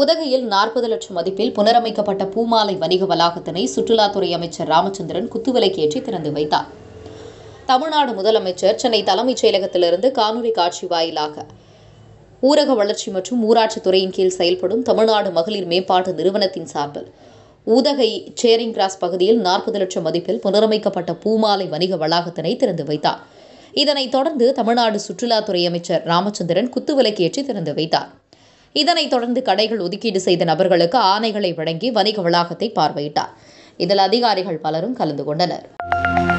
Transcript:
உதகையில் நாற்பது லட்சம் மதிப்பில் புனரமைக்கப்பட்ட பூமாலை வணிக வளாகத்தினை சுற்றுலாத்துறை அமைச்சர் ராமச்சந்திரன் குத்துவிலைக்கேற்றி திறந்து வைத்தார் தமிழ்நாடு முதலமைச்சர் சென்னை தலைமைச் செயலகத்திலிருந்து காணொலி காட்சி வாயிலாக ஊரக வளர்ச்சி மற்றும் ஊராட்சித் துறையின் கீழ் செயல்படும் தமிழ்நாடு மகளிர் மேம்பாட்டு நிறுவனத்தின் சார்பில் ஊதகை சேரிங் கிராஸ் பகுதியில் நாற்பது லட்சம் மதிப்பில் புனரமைக்கப்பட்ட பூமாலை வணிக வளாகத்தினை திறந்து வைத்தார் இதனைத் தொடர்ந்து தமிழ்நாடு சுற்றுலாத்துறை அமைச்சர் ராமச்சந்திரன் குத்துவிலக்கேற்றி திறந்து வைத்தார் இதனைத் தொடர்ந்து கடைகள் ஒதுக்கீடு செய்த நபர்களுக்கு ஆணைகளை வழங்கி வணிக வளாகத்தை பார்வையிட்டார் இதில் அதிகாரிகள் பலரும் கலந்து கொண்டனர்